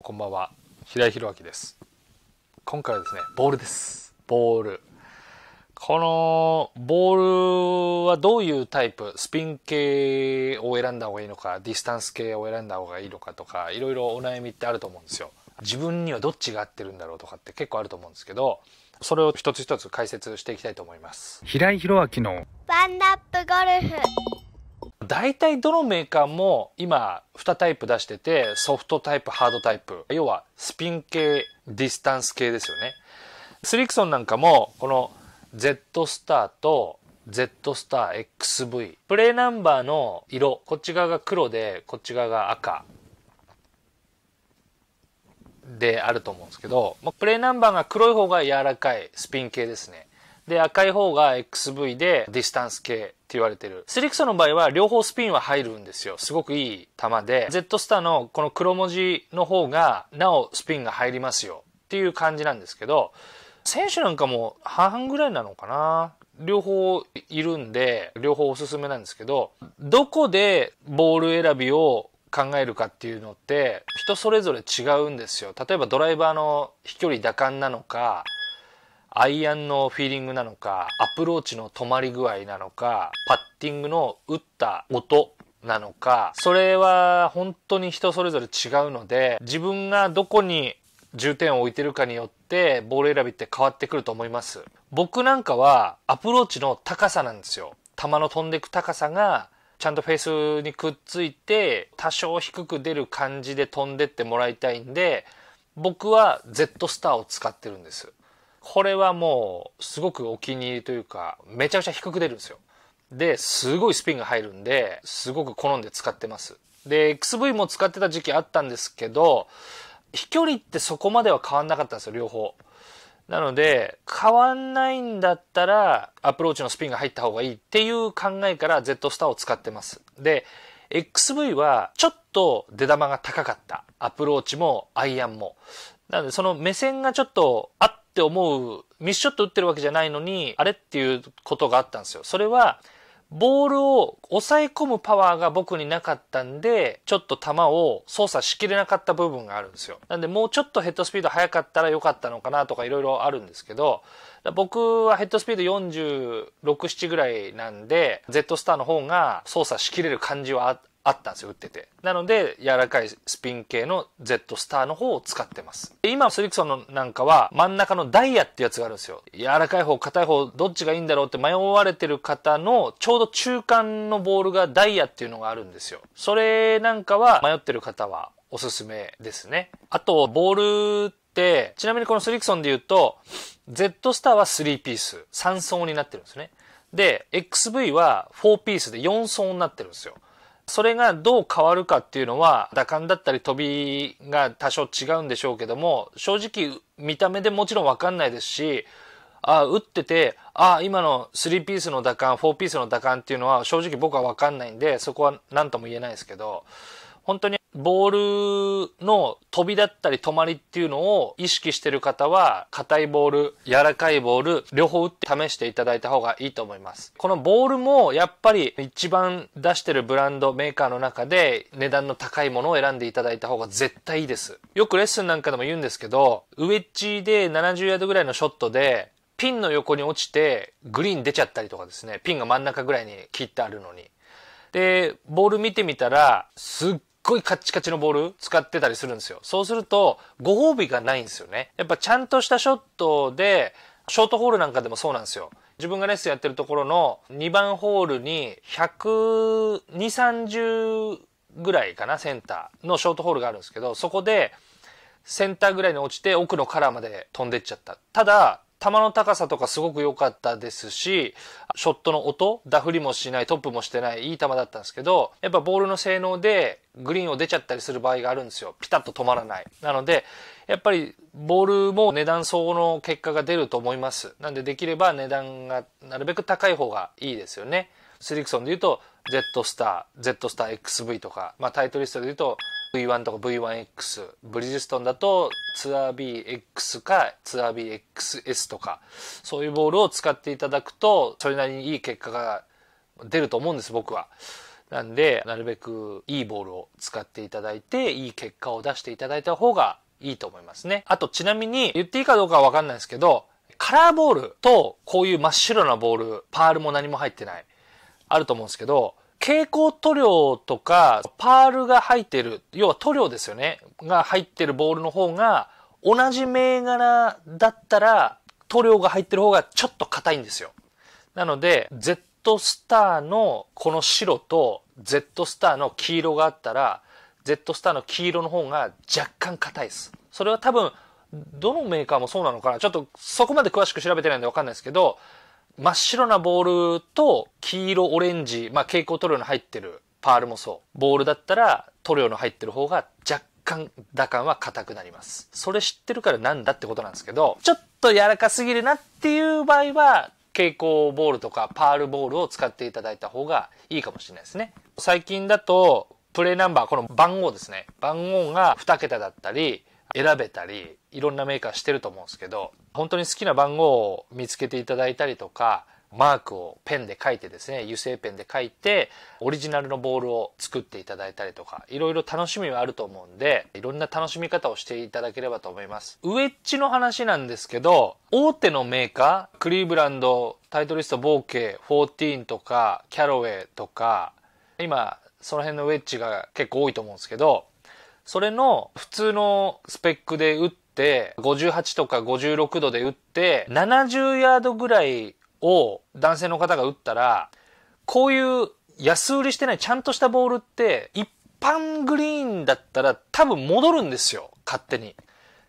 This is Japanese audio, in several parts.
こんばんは平井弘明です今回はですねボールですボールこのボールはどういうタイプスピン系を選んだ方がいいのかディスタンス系を選んだ方がいいのかとかいろいろお悩みってあると思うんですよ自分にはどっちが合ってるんだろうとかって結構あると思うんですけどそれを一つ一つ解説していきたいと思います平井弘明のワンナップゴルフ大体どのメーカーも今2タイプ出しててソフトタイプハードタイプ要はスピン系ディスタンス系ですよねスリクソンなんかもこの Z スターと Z スター XV プレイナンバーの色こっち側が黒でこっち側が赤であると思うんですけどプレイナンバーが黒い方が柔らかいスピン系ですねで赤い方が XV でディスタンス系言われてる。スリクソの場合は両方スピンは入るんですよ。すごくいい球で、Z スターのこの黒文字の方が、なおスピンが入りますよっていう感じなんですけど、選手なんかも半々ぐらいなのかな。両方いるんで、両方おすすめなんですけど、どこでボール選びを考えるかっていうのって人それぞれ違うんですよ。例えばドライバーの飛距離打感なのか、アイアンのフィーリングなのかアプローチの止まり具合なのかパッティングの打った音なのかそれは本当に人それぞれ違うので自分がどこに重点を置いてるかによってボール選びって変わってくると思います僕なんかはアプローチの高さなんですよ球の飛んでいく高さがちゃんとフェースにくっついて多少低く出る感じで飛んでってもらいたいんで僕は Z スターを使ってるんですこれはもうすごくお気に入りというか、めちゃくちゃ低く出るんですよ。で、すごいスピンが入るんで、すごく好んで使ってます。で、XV も使ってた時期あったんですけど、飛距離ってそこまでは変わんなかったんですよ、両方。なので、変わんないんだったら、アプローチのスピンが入った方がいいっていう考えから Z スターを使ってます。で、XV はちょっと出玉が高かった。アプローチもアイアンも。なので、その目線がちょっと合っって思う、ミスショット打ってるわけじゃないのに、あれっていうことがあったんですよ。それは、ボールを抑え込むパワーが僕になかったんで、ちょっと球を操作しきれなかった部分があるんですよ。なんでもうちょっとヘッドスピード速かったら良かったのかなとかいろいろあるんですけど、僕はヘッドスピード46、7ぐらいなんで、Z スターの方が操作しきれる感じはああったんですよ売っててなので柔らかいスピン系の Z スターの方を使ってます今スリクソンのなんかは真ん中のダイヤってやつがあるんですよ柔らかい方硬い方どっちがいいんだろうって迷われてる方のちょうど中間のボールがダイヤっていうのがあるんですよそれなんかは迷ってる方はおすすめですねあとボールってちなみにこのスリクソンで言うと Z スターは3ピース3層になってるんですねで XV は4ピースで4層になってるんですよそれがどう変わるかっていうのは打感だったり飛びが多少違うんでしょうけども正直見た目でもちろん分かんないですしあ打っててあ今の3ピースの打感4ピースの打感っていうのは正直僕は分かんないんでそこは何とも言えないですけど本当にボールの飛びだったり止まりっていうのを意識してる方は、硬いボール、柔らかいボール、両方打って試していただいた方がいいと思います。このボールもやっぱり一番出してるブランド、メーカーの中で値段の高いものを選んでいただいた方が絶対いいです。よくレッスンなんかでも言うんですけど、ウエッジで70ヤードぐらいのショットで、ピンの横に落ちてグリーン出ちゃったりとかですね、ピンが真ん中ぐらいに切ってあるのに。で、ボール見てみたら、すっごいカッチカチのボール使ってたりするんですよ。そうすると、ご褒美がないんですよね。やっぱちゃんとしたショットで、ショートホールなんかでもそうなんですよ。自分がレッスンやってるところの2番ホールに1 0 0 2 30ぐらいかな、センターのショートホールがあるんですけど、そこでセンターぐらいに落ちて奥のカラーまで飛んでっちゃった。ただ、球の高さとかすごく良かったですし、ショットの音、ダフりもしない、トップもしてない、いい球だったんですけど、やっぱボールの性能でグリーンを出ちゃったりする場合があるんですよ。ピタッと止まらない。なので、やっぱりボールも値段相応の結果が出ると思います。なんでできれば値段がなるべく高い方がいいですよね。スリクソンで言うと、Z スター、Z スター XV とか、まあタイトリストで言うと、V1 とか V1X ブリヂストンだとツアー BX かツアー BXS とかそういうボールを使っていただくとそれなりにいい結果が出ると思うんです僕は。なんでなるべくいいボールを使っていただいていい結果を出していただいた方がいいと思いますね。あとちなみに言っていいかどうかはわかんないですけどカラーボールとこういう真っ白なボールパールも何も入ってないあると思うんですけど蛍光塗料とか、パールが入ってる、要は塗料ですよね、が入ってるボールの方が、同じ銘柄だったら、塗料が入ってる方がちょっと硬いんですよ。なので、Z スターのこの白と Z スターの黄色があったら、Z スターの黄色の方が若干硬いです。それは多分、どのメーカーもそうなのかなちょっとそこまで詳しく調べてないんでわかんないですけど、真っ白なボールと黄色オレンジ、まあ、蛍光塗料の入ってるパールもそうボールだったら塗料の入ってる方が若干打感は硬くなりますそれ知ってるからなんだってことなんですけどちょっと柔らかすぎるなっていう場合は蛍光ボールとかパールボールを使っていただいた方がいいかもしれないですね最近だとプレイナンバーこの番号ですね番号が2桁だったり選べたりいろんなメーカーしてると思うんですけど本当に好きな番号を見つけていただいたりとかマークをペンで書いてですね油性ペンで書いてオリジナルのボールを作っていただいたりとかいろいろ楽しみはあると思うんでいろんな楽しみ方をしていただければと思いますウエッジの話なんですけど大手のメーカークリーブランドタイトリストボーケー14とかキャロウェイとか今その辺のウェッジが結構多いと思うんですけどそれの普通のスペックで打って、58とか56度で打って、70ヤードぐらいを男性の方が打ったら、こういう安売りしてないちゃんとしたボールって、一般グリーンだったら多分戻るんですよ。勝手に。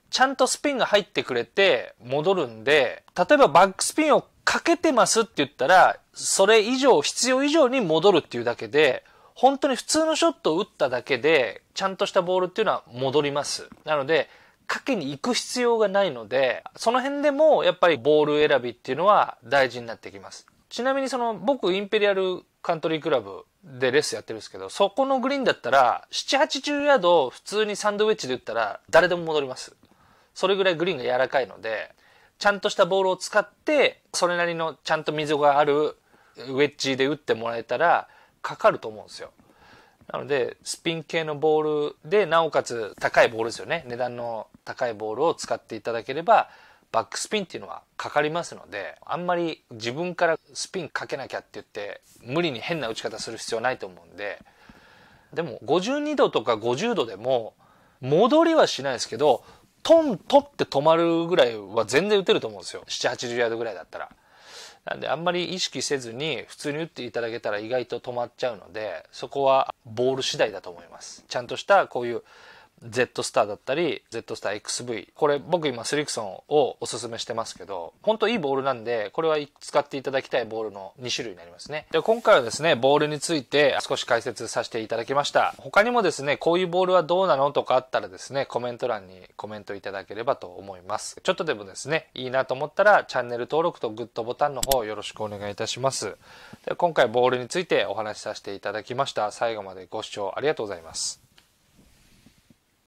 ちゃんとスピンが入ってくれて戻るんで、例えばバックスピンをかけてますって言ったら、それ以上、必要以上に戻るっていうだけで、本当に普通のショットを打っただけで、ちゃんとしたボールっていうのは戻ります。なので、かけに行く必要がないので、その辺でもやっぱりボール選びっていうのは大事になってきます。ちなみにその、僕、インペリアルカントリークラブでレッスンやってるんですけど、そこのグリーンだったら、7、80ヤード普通にサンドウェッジで打ったら、誰でも戻ります。それぐらいグリーンが柔らかいので、ちゃんとしたボールを使って、それなりのちゃんと溝があるウェッジで打ってもらえたら、かかると思うんですよ。なので、スピン系のボールで、なおかつ高いボールですよね。値段の高いボールを使っていただければ、バックスピンっていうのはかかりますので、あんまり自分からスピンかけなきゃって言って、無理に変な打ち方する必要ないと思うんで、でも52度とか50度でも、戻りはしないですけど、トントって止まるぐらいは全然打てると思うんですよ。7、80ヤードぐらいだったら。なんであんまり意識せずに普通に打っていただけたら意外と止まっちゃうのでそこはボール次第だと思いますちゃんとしたこういう Z スターだったり Z スター XV これ僕今スリクソンをおすすめしてますけど本当いいボールなんでこれは使っていただきたいボールの2種類になりますねで今回はですねボールについて少し解説させていただきました他にもですねこういうボールはどうなのとかあったらですねコメント欄にコメントいただければと思いますちょっとでもですねいいなと思ったらチャンネル登録とグッドボタンの方よろしくお願いいたしますで今回ボールについてお話しさせていただきました最後までご視聴ありがとうございます